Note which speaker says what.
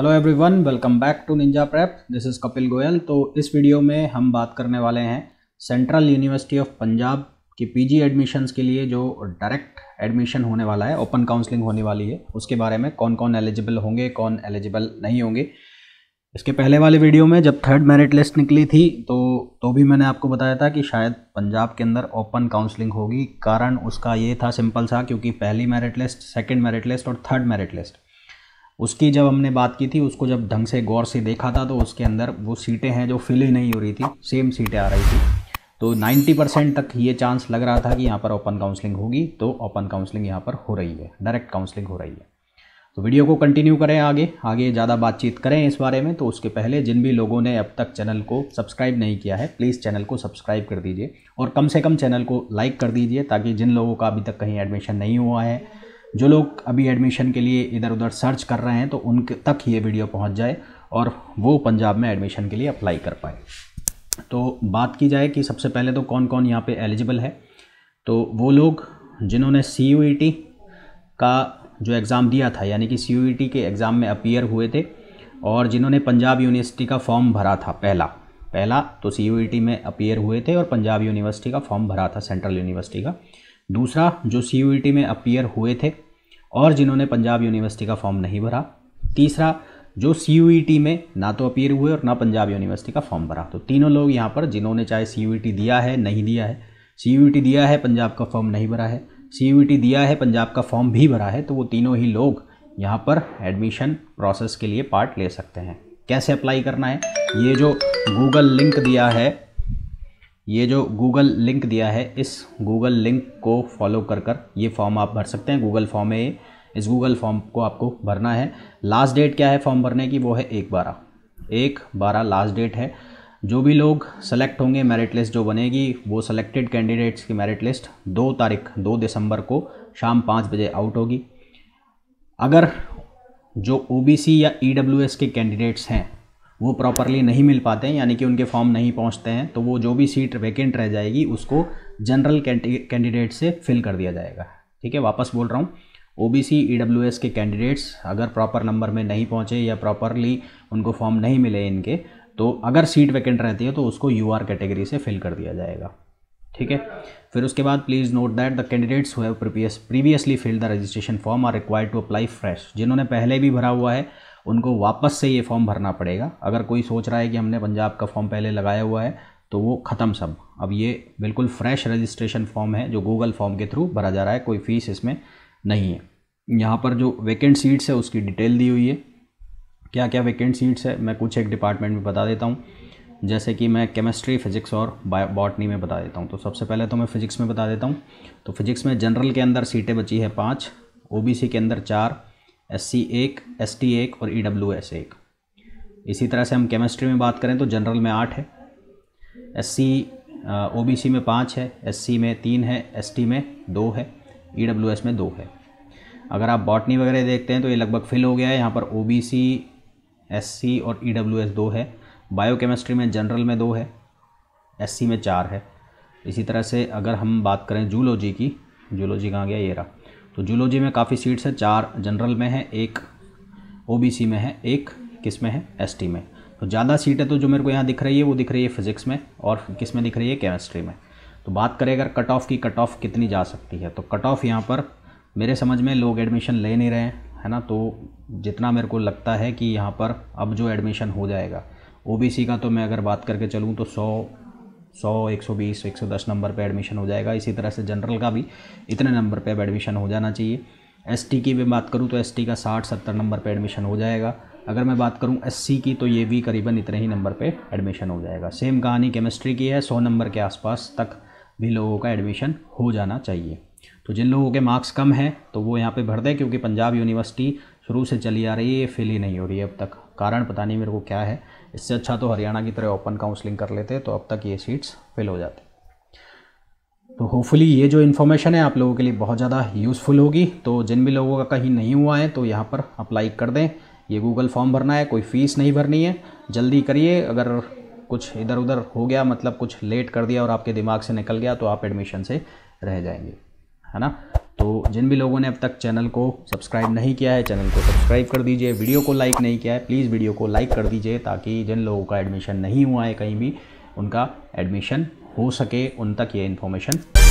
Speaker 1: hello everyone welcome back to Ninja Prep this is Kapil Goyal तो इस video में हम बात करने वाले हैं central university of Punjab P PG admissions के लिए जो डायरेक्ट एडमिशन होने वाला है ओपन काउंसलिंग होने वाली है उसके बारे में कौन कौन एलिजिबल होंगे कौन एलिजिबल नहीं होंगे इसके पहले वाले वीडियो में जब थर्ड मेरिट लिस्ट निकली थी तो तो भी मैंने आपको बताया था कि शायद पंजाब के अंदर ओपन काउंसलिंग होगी कारण उसका ये था सिंपल सा क्योंकि पहली merit list second merit list और थर्ड मेरिट लिस्ट उसकी जब हमने बात की थी उसको जब ढंग से गौर से देखा था तो उसके अंदर वो सीटें हैं जो फिल ही नहीं हो रही थी सेम सीटें आ रही थी तो 90 परसेंट तक ये चांस लग रहा था कि यहाँ पर ओपन काउंसलिंग होगी तो ओपन काउंसलिंग यहाँ पर हो रही है डायरेक्ट काउंसलिंग हो रही है तो वीडियो को कंटिन्यू करें आगे आगे ज़्यादा बातचीत करें इस बारे में तो उसके पहले जिन भी लोगों ने अब तक चैनल को सब्सक्राइब नहीं किया है प्लीज़ चैनल को सब्सक्राइब कर दीजिए और कम से कम चैनल को लाइक कर दीजिए ताकि जिन लोगों का अभी तक कहीं एडमिशन नहीं हुआ है जो लोग अभी एडमिशन के लिए इधर उधर सर्च कर रहे हैं तो उनके तक ये वीडियो पहुंच जाए और वो पंजाब में एडमिशन के लिए अप्लाई कर पाए तो बात की जाए कि सबसे पहले तो कौन कौन यहाँ पे एलिजिबल है तो वो लोग जिन्होंने सी e का जो एग्ज़ाम दिया था यानी कि सी e के एग्ज़ाम में अपीयर हुए थे और जिन्होंने पंजाब यूनिवर्सिटी का फॉर्म भरा था पहला पहला तो सी e में अपीयर हुए थे और पंजाब यूनिवर्सिटी का फॉर्म भरा था सेंट्रल यूनिवर्सिटी का दूसरा जो सी में अपीयर हुए थे और जिन्होंने पंजाब यूनिवर्सिटी का फॉर्म नहीं भरा तीसरा जो सी e में ना तो अपीयर हुए और ना पंजाब यूनिवर्सिटी का फॉर्म भरा तो तीनों लोग यहाँ पर जिन्होंने चाहे सी e दिया है नहीं दिया है सी e दिया है पंजाब का फॉर्म नहीं भरा है सी दिया है पंजाब का फॉर्म भी भरा है तो वो तीनों ही लोग यहाँ पर एडमिशन प्रोसेस के लिए पार्ट ले सकते हैं कैसे अप्लाई करना है ये जो गूगल लिंक दिया है ये जो गूगल लिंक दिया है इस गूगल लिंक को फॉलो कर कर ये फॉर्म आप भर सकते हैं गूगल फॉर्म है ये इस गूगल फॉर्म को आपको भरना है लास्ट डेट क्या है फॉर्म भरने की वो है एक बारह एक बारह लास्ट डेट है जो भी लोग सेलेक्ट होंगे मेरिट लिस्ट जो बनेगी वो सेलेक्टेड कैंडिडेट्स की मेरिट लिस्ट दो तारीख दो दिसंबर को शाम पाँच बजे आउट होगी अगर जो ओ या ई e के कैंडिडेट्स हैं वो प्रॉपरली नहीं मिल पाते हैं यानी कि उनके फॉर्म नहीं पहुंचते हैं तो वो जो भी सीट वैकेंट रह जाएगी उसको जनरल कैंडिडेट से फिल कर दिया जाएगा ठीक है वापस बोल रहा हूँ O B C E W S के कैंडिडेट्स अगर प्रॉपर नंबर में नहीं पहुँचे या प्रॉपरली उनको फॉर्म नहीं मिले इनके तो अगर सीट वैकेंट रहती है तो उसको यू आर कैटेगरी से फिल कर दिया जाएगा ठीक है फिर उसके बाद please note that the candidates who previous previously fill the registration form are required to apply fresh जिन्होंने पहले भी भरा हुआ है उनको वापस से ये फॉर्म भरना पड़ेगा अगर कोई सोच रहा है कि हमने पंजाब का फॉर्म पहले लगाया हुआ है तो वो ख़त्म सब अब ये बिल्कुल फ्रेश रजिस्ट्रेशन फॉर्म है जो गूगल फॉर्म के थ्रू भरा जा रहा है कोई फ़ीस इसमें नहीं है यहाँ पर जो वैकेंट सीट्स है उसकी डिटेल दी हुई है क्या क्या वैकेंट सीट्स है मैं कुछ एक डिपार्टमेंट में बता देता हूँ जैसे कि मैं केमिस्ट्री फिजिक्स और बॉटनी में बता देता हूँ तो सबसे पहले तो मैं फिजिक्स में बता देता हूँ तो फिजिक्स में जनरल के अंदर सीटें बची है पाँच ओ के अंदर चार एस सी एक एस टी एक और ई डब्ल्यू एस एक इसी तरह से हम केमिस्ट्री में बात करें तो जनरल में आठ है एस सी ओ बी सी में पाँच है एस सी में तीन है एस टी में दो है ई डब्ल्यू एस में दो है अगर आप बॉटनी वगैरह देखते हैं तो ये लगभग फिल हो गया है यहाँ पर ओ बी सी एस सी और ई डब्ल्यू एस दो है बायोकेमिस्ट्री में जनरल में दो है एस सी में चार है इसी तरह से अगर हम बात करें जूलॉजी की जूलॉजी कहाँ गया ये रहा तो जूलॉजी में काफ़ी सीट्स हैं चार जनरल में है एक ओबीसी में है एक किस में है एसटी में तो ज़्यादा सीट है तो जो मेरे को यहाँ दिख रही है वो दिख रही है फिजिक्स में और किस में दिख रही है केमिस्ट्री में तो बात करें अगर कट ऑफ की कट ऑफ कितनी जा सकती है तो कट ऑफ यहाँ पर मेरे समझ में लोग एडमिशन ले नहीं रहे हैं है ना तो जितना मेरे को लगता है कि यहाँ पर अब जो एडमिशन हो जाएगा ओबीसी का तो मैं अगर बात करके चलूँ तो सौ सौ एक सौ बीस एक सौ दस नंबर पे एडमिशन हो जाएगा इसी तरह से जनरल का भी इतने नंबर पे अब एडमिशन हो जाना चाहिए एसटी की भी बात करूँ तो एसटी का साठ सत्तर नंबर पे एडमिशन हो जाएगा अगर मैं बात करूँ एससी की तो ये भी करीबन इतने ही नंबर पे एडमिशन हो जाएगा सेम कहानी केमिस्ट्री की है सौ नंबर के आसपास तक भी लोगों का एडमिशन हो जाना चाहिए तो जिन लोगों के मार्क्स कम हैं तो वो यहाँ पर भर दें क्योंकि पंजाब यूनिवर्सिटी शुरू से चली आ रही है फिल ही नहीं हो रही है अब तक कारण पता नहीं मेरे को क्या है इससे अच्छा तो हरियाणा की तरह ओपन काउंसलिंग कर लेते तो अब तक ये सीट्स फिल हो जाती तो होपफुली ये जो इन्फॉर्मेशन है आप लोगों के लिए बहुत ज़्यादा यूज़फुल होगी तो जिन भी लोगों का कहीं नहीं हुआ है तो यहाँ पर अप्लाई कर दें ये गूगल फॉर्म भरना है कोई फ़ीस नहीं भरनी है जल्दी करिए अगर कुछ इधर उधर हो गया मतलब कुछ लेट कर दिया और आपके दिमाग से निकल गया तो आप एडमिशन से रह जाएंगे है ना तो जिन भी लोगों ने अब तक चैनल को सब्सक्राइब नहीं किया है चैनल को सब्सक्राइब कर दीजिए वीडियो को लाइक नहीं किया है प्लीज़ वीडियो को लाइक कर दीजिए ताकि जिन लोगों का एडमिशन नहीं हुआ है कहीं भी उनका एडमिशन हो सके उन तक ये इन्फॉर्मेशन